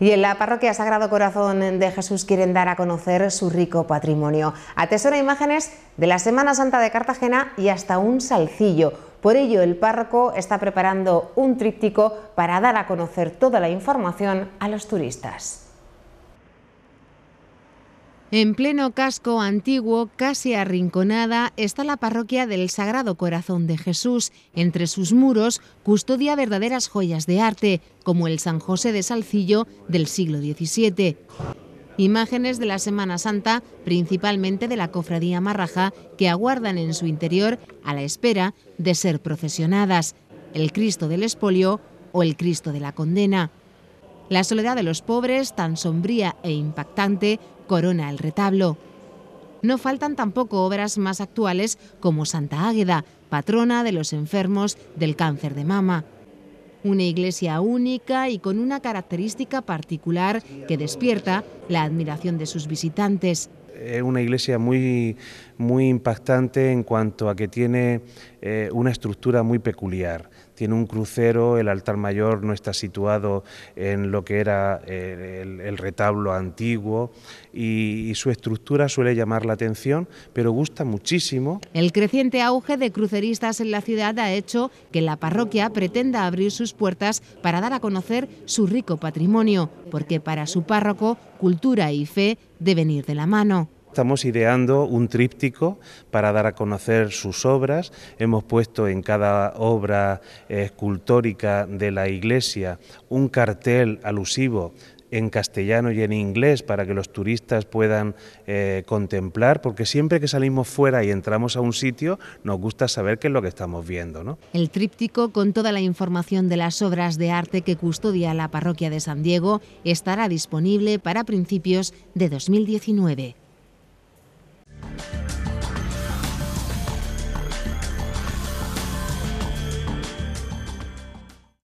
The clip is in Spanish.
Y en la parroquia Sagrado Corazón de Jesús quieren dar a conocer su rico patrimonio. Atesora imágenes de la Semana Santa de Cartagena y hasta un salcillo. Por ello, el párroco está preparando un tríptico para dar a conocer toda la información a los turistas. En pleno casco antiguo, casi arrinconada, está la parroquia del Sagrado Corazón de Jesús. Entre sus muros custodia verdaderas joyas de arte, como el San José de Salcillo del siglo XVII. Imágenes de la Semana Santa, principalmente de la cofradía Marraja, que aguardan en su interior a la espera de ser procesionadas, el Cristo del Espolio o el Cristo de la Condena. La soledad de los pobres, tan sombría e impactante, corona el retablo. No faltan tampoco obras más actuales como Santa Águeda, patrona de los enfermos del cáncer de mama. Una iglesia única y con una característica particular que despierta la admiración de sus visitantes. Es una iglesia muy, muy impactante en cuanto a que tiene eh, una estructura muy peculiar tiene un crucero, el altar mayor no está situado en lo que era eh, el, retablo antiguo y, su estructura suele llamar la atención, pero gusta muchísimo. El creciente auge de cruceristas en la ciudad ha hecho que la parroquia pretenda abrir sus puertas para dar a conocer su rico patrimonio, porque para su párroco cultura y fe deben ir de la mano. Estamos ideando un tríptico para dar a conocer sus obras. Hemos puesto en cada obra escultórica de la iglesia un cartel alusivo en castellano y en inglés para que los turistas puedan eh, contemplar, porque siempre que salimos fuera y entramos a un sitio nos gusta saber qué es lo que estamos viendo. El tríptico con toda la información de las obras de arte que custodia la parroquia de San Diego estará disponible para principios de 2019.